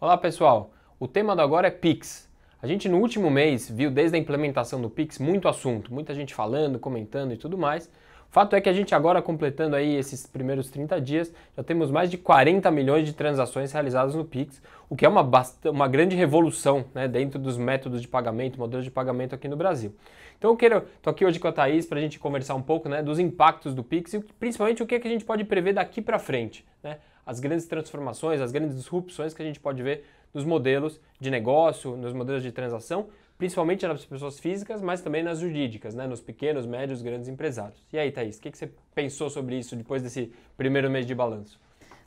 Olá pessoal, o tema do agora é Pix. A gente no último mês viu desde a implementação do Pix muito assunto, muita gente falando, comentando e tudo mais. O fato é que a gente agora completando aí esses primeiros 30 dias, já temos mais de 40 milhões de transações realizadas no Pix, o que é uma, uma grande revolução né, dentro dos métodos de pagamento, modelos de pagamento aqui no Brasil. Então eu quero, tô aqui hoje com a Thaís para a gente conversar um pouco né, dos impactos do Pix e principalmente o que, é que a gente pode prever daqui para frente. Né? as grandes transformações, as grandes disrupções que a gente pode ver nos modelos de negócio, nos modelos de transação, principalmente nas pessoas físicas, mas também nas jurídicas, né? nos pequenos, médios, grandes empresários. E aí, Thaís, o que, que você pensou sobre isso depois desse primeiro mês de balanço?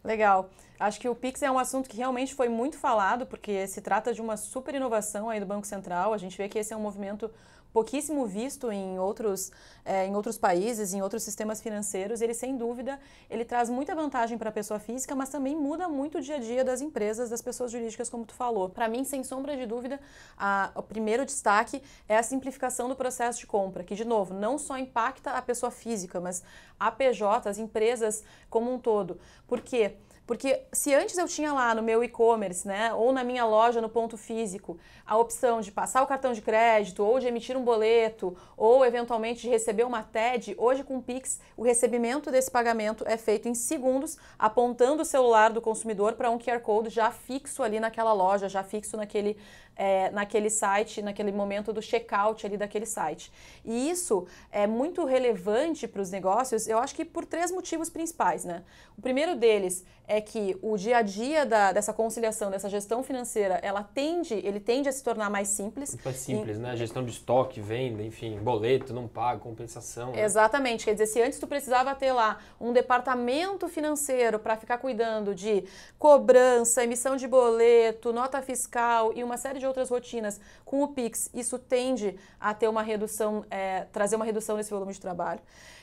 Legal. Acho que o Pix é um assunto que realmente foi muito falado, porque se trata de uma super inovação aí do Banco Central. A gente vê que esse é um movimento pouquíssimo visto em outros, é, em outros países, em outros sistemas financeiros. Ele, sem dúvida, ele traz muita vantagem para a pessoa física, mas também muda muito o dia a dia das empresas, das pessoas jurídicas, como tu falou. Para mim, sem sombra de dúvida, a, o primeiro destaque é a simplificação do processo de compra, que, de novo, não só impacta a pessoa física, mas a PJ, as empresas como um todo. Por quê? Porque porque se antes eu tinha lá no meu e-commerce, né, ou na minha loja no ponto físico, a opção de passar o cartão de crédito, ou de emitir um boleto, ou eventualmente de receber uma TED, hoje com o Pix, o recebimento desse pagamento é feito em segundos, apontando o celular do consumidor para um QR Code já fixo ali naquela loja, já fixo naquele é, naquele site, naquele momento do checkout ali daquele site. E isso é muito relevante para os negócios, eu acho que por três motivos principais, né? O primeiro deles é que o dia a dia da, dessa conciliação, dessa gestão financeira, ela tende, ele tende a se tornar mais simples. Mais simples, e, né? Gestão de estoque, venda, enfim, boleto, não paga, compensação. Né? Exatamente, quer dizer, se antes tu precisava ter lá um departamento financeiro para ficar cuidando de cobrança, emissão de boleto, nota fiscal e uma série de outras rotinas, com o Pix, isso tende a ter uma redução, é, trazer uma redução nesse volume de trabalho.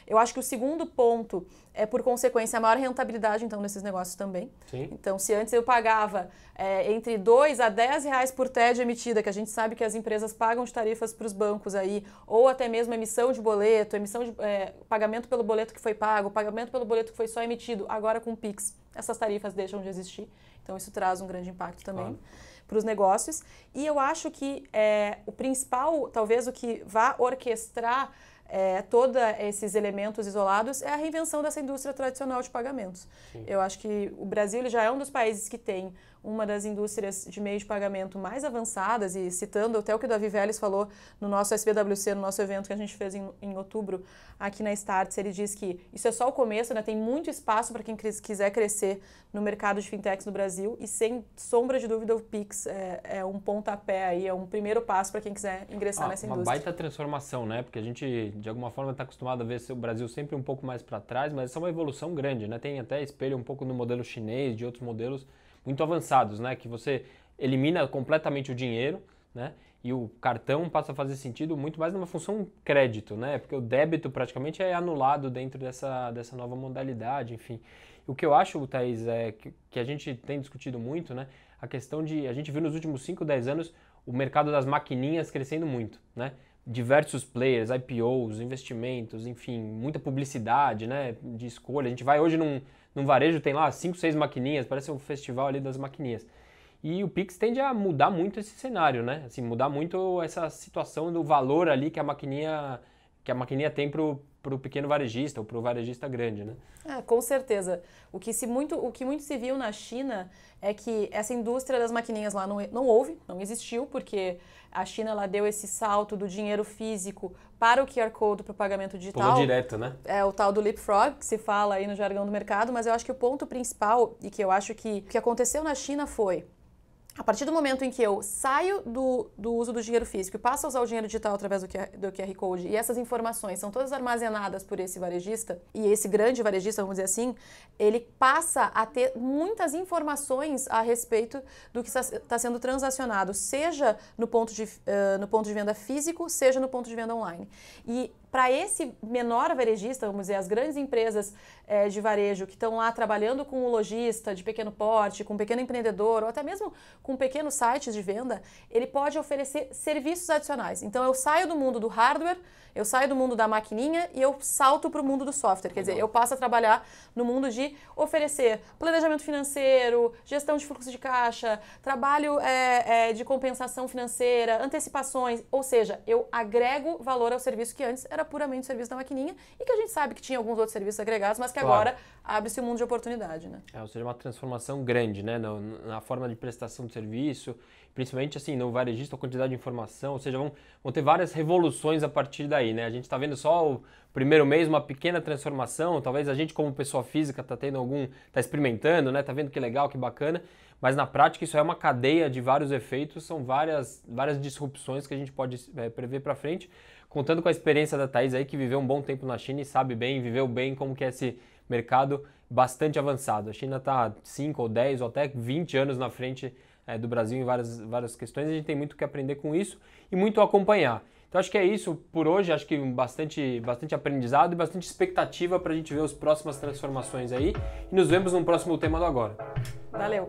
Eu acho que o segundo ponto é, por consequência, a maior rentabilidade, então, nesses negócios também. Sim. Então, se antes eu pagava é, entre 2 a 10 reais por TED emitida, que a gente sabe que as empresas pagam de tarifas para os bancos aí, ou até mesmo emissão de boleto, emissão de é, pagamento pelo boleto que foi pago, pagamento pelo boleto que foi só emitido, agora com o Pix essas tarifas deixam de existir. Então, isso traz um grande impacto também claro. para os negócios. E eu acho que é, o principal, talvez o que vá orquestrar é, todos esses elementos isolados é a reinvenção dessa indústria tradicional de pagamentos. Sim. Eu acho que o Brasil já é um dos países que tem uma das indústrias de meio de pagamento mais avançadas, e citando até o que o Davi Vélez falou no nosso SBWC, no nosso evento que a gente fez em, em outubro aqui na Starts, ele diz que isso é só o começo, né? tem muito espaço para quem quiser crescer no mercado de fintechs no Brasil, e sem sombra de dúvida o Pix é, é um pontapé aí, é um primeiro passo para quem quiser ingressar ah, nessa uma indústria. Uma baita transformação, né? Porque a gente de alguma forma está acostumado a ver o Brasil sempre um pouco mais para trás, mas essa é uma evolução grande, né? Tem até espelho um pouco no modelo chinês, de outros modelos muito avançados, né? Que você elimina completamente o dinheiro, né? E o cartão passa a fazer sentido muito mais numa função crédito, né? Porque o débito praticamente é anulado dentro dessa, dessa nova modalidade, enfim. O que eu acho, Thaís, é que, que a gente tem discutido muito, né? A questão de. A gente viu nos últimos 5, 10 anos o mercado das maquininhas crescendo muito, né? diversos players, IPOs, investimentos, enfim, muita publicidade, né, de escolha. A gente vai hoje num, num varejo, tem lá cinco, seis maquininhas, parece um festival ali das maquininhas. E o Pix tende a mudar muito esse cenário, né? Assim, mudar muito essa situação do valor ali que a maquininha que a maquininha tem pro, para o pequeno varejista ou para o varejista grande, né? Ah, com certeza. O que, se muito, o que muito se viu na China é que essa indústria das maquininhas lá não, não houve, não existiu, porque a China ela deu esse salto do dinheiro físico para o QR Code para o pagamento digital. Pulou direto, né? É o tal do leapfrog, que se fala aí no jargão do mercado, mas eu acho que o ponto principal e que eu acho que o que aconteceu na China foi a partir do momento em que eu saio do, do uso do dinheiro físico e passo a usar o dinheiro digital através do QR, do QR Code, e essas informações são todas armazenadas por esse varejista, e esse grande varejista, vamos dizer assim, ele passa a ter muitas informações a respeito do que está tá sendo transacionado, seja no ponto, de, uh, no ponto de venda físico, seja no ponto de venda online. E para esse menor varejista, vamos dizer, as grandes empresas é, de varejo que estão lá trabalhando com o lojista de pequeno porte, com um pequeno empreendedor, ou até mesmo com pequenos sites de venda, ele pode oferecer serviços adicionais. Então, eu saio do mundo do hardware, eu saio do mundo da maquininha e eu salto para o mundo do software. Quer dizer, eu passo a trabalhar no mundo de oferecer planejamento financeiro, gestão de fluxo de caixa, trabalho é, é, de compensação financeira, antecipações, ou seja, eu agrego valor ao serviço que antes era era puramente o serviço da maquininha e que a gente sabe que tinha alguns outros serviços agregados, mas que claro. agora abre esse mundo de oportunidade, né? É, ou seja, uma transformação grande, né, na, na forma de prestação de serviço, principalmente assim, no varejista, a quantidade de informação, ou seja, vão, vão ter várias revoluções a partir daí, né? A gente está vendo só o primeiro mês uma pequena transformação, talvez a gente como pessoa física está tendo algum, está experimentando, né, está vendo que legal, que bacana, mas na prática isso é uma cadeia de vários efeitos, são várias, várias disrupções que a gente pode é, prever para frente, contando com a experiência da Thaís aí, que viveu um bom tempo na China e sabe bem, viveu bem como que é esse mercado bastante avançado. A China está 5 ou 10 ou até 20 anos na frente é, do Brasil em várias, várias questões. A gente tem muito que aprender com isso e muito acompanhar. Então acho que é isso por hoje, acho que bastante, bastante aprendizado e bastante expectativa para a gente ver as próximas transformações aí. E nos vemos no próximo tema do agora. Valeu!